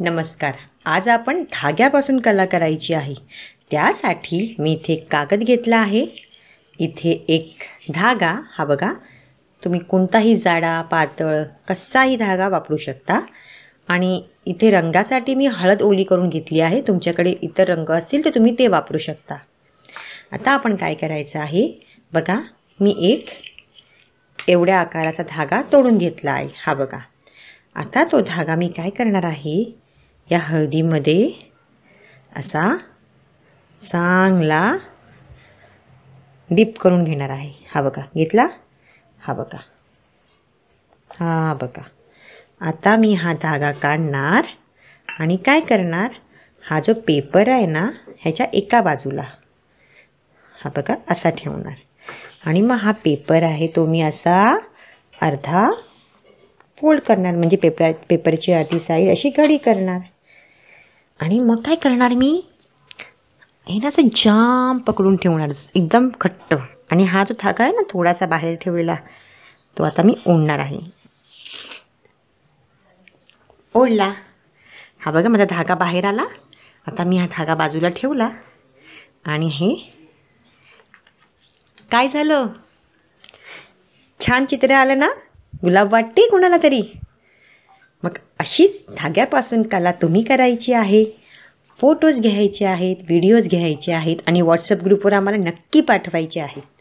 नमस्कार आज आपण धाग्यापासून कला करायची आहे त्यासाठी मी इथे कागद घेतला आहे इथे एक धागा हा बघा तुम्ही कोणताही जाडा पातळ कसाही धागा वापरू शकता आणि इथे रंगासाठी मी हळद ओली करून घेतली आहे तुमच्याकडे इतर रंग असतील तर तुम्ही ते वापरू शकता आता आपण काय करायचं आहे बघा मी एक एवढ्या आकाराचा धागा तोडून घेतला आहे हा बघा आता तो धागा मी काय करणार आहे या हळदीमध्ये असा चांगला डीप करून घेणार आहे हा बघा घेतला हा बघा हा बघा आता मी हा धागा काढणार आणि काय करणार हा जो पेपर आहे ना ह्याच्या एका बाजूला हा बघा असा ठेवणार आणि मग हा पेपर आहे तो मी असा अर्धा फोल्ड करणार म्हणजे पेपर पेपरची अर्धी साईड अशी घडी करणार आणि मग काय करणार मी हे ना जाम पकडून ठेवणार एकदम खट्ट आणि हा जो धागा आहे ना थोडासा बाहेर ठेवलेला तो आता मी ओढणार आहे ओढला हा बघा माझा धागा बाहेर आला आता मी हा धागा बाजूला ठेवला आणि हे काय झालं छान चित्र आलं ना गुलाब वाटते कोणाला तरी मग अशीच धाग्यापासून कला तुम्ही करायची आहे फोटोज घ्यायचे आहेत व्हिडिओज घ्यायचे आहेत आणि व्हॉट्सअप ग्रुपवर आम्हाला नक्की पाठवायचे आहेत